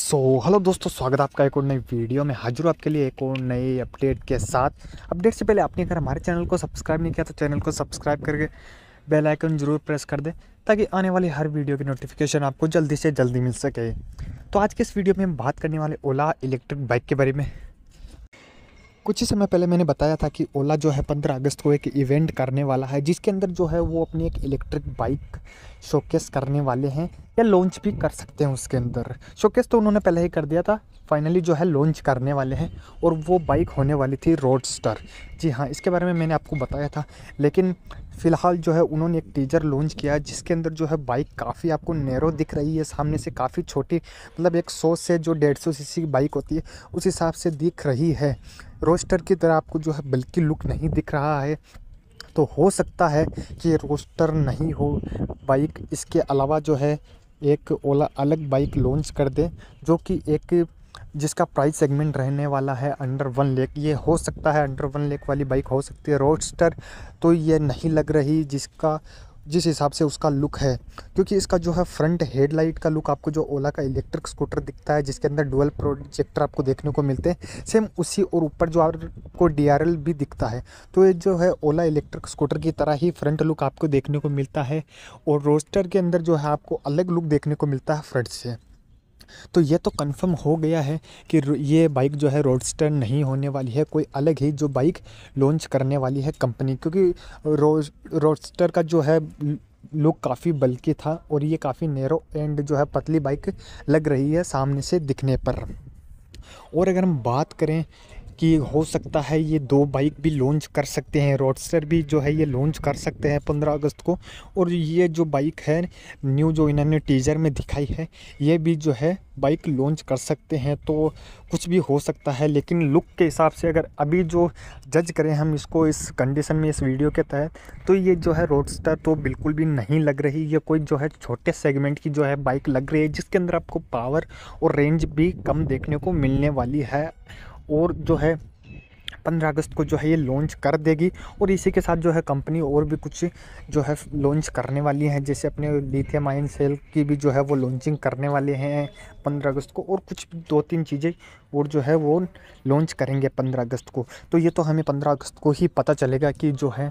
सो so, hello दोस्तों स्वागत है आपका एक और नई वीडियो में हाजिर आपके लिए एक और नई अपडेट के साथ अपडेट से पहले आपने अगर हमारे चैनल को सब्सक्राइब नहीं किया तो चैनल को सब्सक्राइब करके बेल आइकन जरूर प्रेस कर दें ताकि आने वाली हर वीडियो की नोटिफिकेशन आपको जल्दी से जल्दी मिल सके तो आज के इस वीडियो में हम बात करने वाले ओला इलेक्ट्रिक बाइक के बारे में कुछ ही समय पहले मैंने बताया था कि ओला जो है पंद्रह अगस्त को एक इवेंट करने वाला है जिसके अंदर जो है वो अपनी एक इलेक्ट्रिक बाइक शोकेस करने वाले हैं या लॉन्च भी कर सकते हैं उसके अंदर शोकेस तो उन्होंने पहले ही कर दिया था फाइनली जो है लॉन्च करने वाले हैं और वो बाइक होने वाली थी रोडस्टर जी हाँ इसके बारे में मैंने आपको बताया था लेकिन फ़िलहाल जो है उन्होंने एक टीजर लॉन्च किया जिसके अंदर जो है बाइक काफ़ी आपको नैरो दिख रही है सामने से काफ़ी छोटी मतलब एक सौ से जो डेढ़ सौ सी बाइक होती है उस हिसाब से दिख रही है रोस्टर की तरह आपको जो है बल्कि लुक नहीं दिख रहा है तो हो सकता है कि रोस्टर नहीं हो बाइक इसके अलावा जो है एक ओला अलग बाइक लॉन्च कर दे जो कि एक जिसका प्राइस सेगमेंट रहने वाला है अंडर वन लेक ये हो सकता है अंडर वन लेक वाली बाइक हो सकती है रोस्टर तो ये नहीं लग रही जिसका जिस हिसाब से उसका लुक है क्योंकि इसका जो है फ्रंट हेडलाइट का लुक आपको जो ओला का इलेक्ट्रिक स्कूटर दिखता है जिसके अंदर डुअल प्रोजेक्टर आपको देखने को मिलते हैं सेम उसी और ऊपर जो आपको डी भी दिखता है तो ये जो है ओला इलेक्ट्रिक स्कूटर की तरह ही फ्रंट लुक आपको देखने को मिलता है और रोस्टर के अंदर जो है आपको अलग लुक देखने को मिलता है फ्रंट से तो ये तो कंफर्म हो गया है कि ये बाइक जो है रोडस्टर नहीं होने वाली है कोई अलग ही जो बाइक लॉन्च करने वाली है कंपनी क्योंकि रोडस्टर का जो है लुक काफ़ी बल्कि था और ये काफ़ी नैरो एंड जो है पतली बाइक लग रही है सामने से दिखने पर और अगर हम बात करें कि हो सकता है ये दो बाइक भी लॉन्च कर सकते हैं रोडस्टर भी जो है ये लॉन्च कर सकते हैं पंद्रह अगस्त को और ये जो बाइक है न्यू जो इन्होंने टीजर में दिखाई है ये भी जो है बाइक लॉन्च कर सकते हैं तो कुछ भी हो सकता है लेकिन लुक के हिसाब से अगर अभी जो जज करें हम इसको इस कंडीशन में इस वीडियो के तहत तो ये जो है रोडस्टर तो बिल्कुल भी नहीं लग रही ये कोई जो है छोटे सेगमेंट की जो है बाइक लग रही है जिसके अंदर आपको पावर और रेंज भी कम देखने को मिलने वाली है और जो है पंद्रह अगस्त को जो है ये लॉन्च कर देगी और इसी के साथ जो है कंपनी और भी कुछ जो है लॉन्च करने वाली है जैसे अपने लिथियम आयन सेल की भी जो है वो लॉन्चिंग करने वाले हैं पंद्रह अगस्त को और कुछ दो तीन चीज़ें और जो है वो लॉन्च करेंगे पंद्रह अगस्त को तो ये तो हमें पंद्रह अगस्त को ही पता चलेगा कि जो है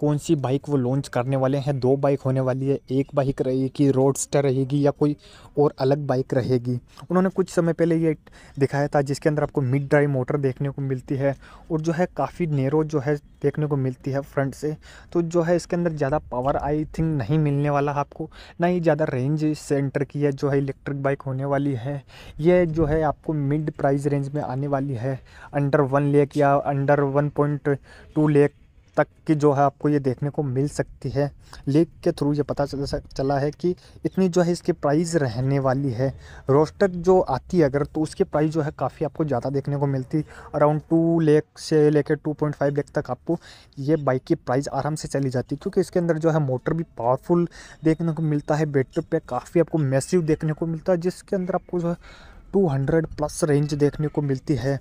कौन सी बाइक वो लॉन्च करने वाले हैं दो बाइक होने वाली है एक बाइक रहेगी रोडस्टर रहेगी या कोई और अलग बाइक रहेगी उन्होंने कुछ समय पहले ये दिखाया था जिसके अंदर आपको मिड ड्राइव मोटर देखने को मिलती है और जो है काफ़ी नेरो जो है देखने को मिलती है फ्रंट से तो जो है इसके अंदर ज़्यादा पावर आई थिंक नहीं मिलने वाला आपको ना ही ज़्यादा रेंज सेंटर की है जो है इलेक्ट्रिक बाइक होने वाली है ये जो है आपको मिड प्राइस रेंज में आने वाली है अंडर वन लेक या under one point two lakh तक की जो है आपको ये देखने को मिल सकती है लेक के थ्रू ये पता चला है कि इतनी जो है इसकी प्राइस रहने वाली है रोस्टर जो आती है अगर तो उसकी प्राइस जो है काफ़ी आपको ज़्यादा देखने को मिलती अराउंड टू लेख से लेकर टू पॉइंट फाइव लेख तक आपको ये बाइक की प्राइस आराम से चली जाती है क्योंकि इसके अंदर जो है मोटर भी पावरफुल देखने को मिलता है बैटरी पैक काफ़ी आपको मैसिव देखने को मिलता है जिसके अंदर आपको जो है टू प्लस रेंज देखने को मिलती है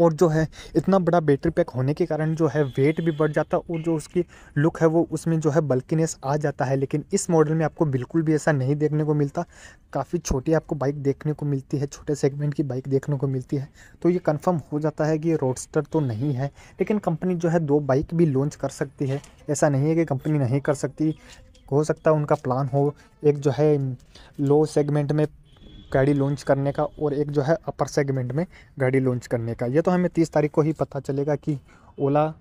और जो है इतना बड़ा बैटरी पैक होने के कारण जो है वेट भी बढ़ जाता है और जो उसकी लुक है वो उसमें जो है बल्किनेस आ जाता है लेकिन इस मॉडल में आपको बिल्कुल भी ऐसा नहीं देखने को मिलता काफ़ी छोटी आपको बाइक देखने को मिलती है छोटे सेगमेंट की बाइक देखने को मिलती है तो ये कन्फर्म हो जाता है कि ये रोडस्टर तो नहीं है लेकिन कंपनी जो है दो बाइक भी लॉन्च कर सकती है ऐसा नहीं है कि कंपनी नहीं कर सकती हो सकता है उनका प्लान हो एक जो है लो सेगमेंट में गाड़ी लॉन्च करने का और एक जो है अपर सेगमेंट में गाड़ी लॉन्च करने का ये तो हमें तीस तारीख को ही पता चलेगा कि ओला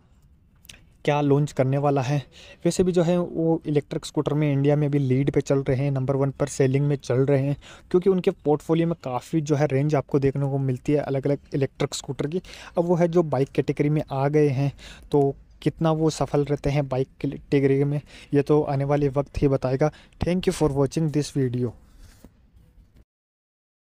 क्या लॉन्च करने वाला है वैसे भी जो है वो इलेक्ट्रिक स्कूटर में इंडिया में भी लीड पे चल रहे हैं नंबर वन पर सेलिंग में चल रहे हैं क्योंकि उनके पोर्टफोलियो में काफ़ी जो है रेंज आपको देखने को मिलती है अलग अलग इलेक्ट्रिक स्कूटर की अब वो है जो बाइक कैटेगरी में आ गए हैं तो कितना वो सफल रहते हैं बाइक कैटेगरी में ये तो आने वाले वक्त ही बताएगा thank you for watching this video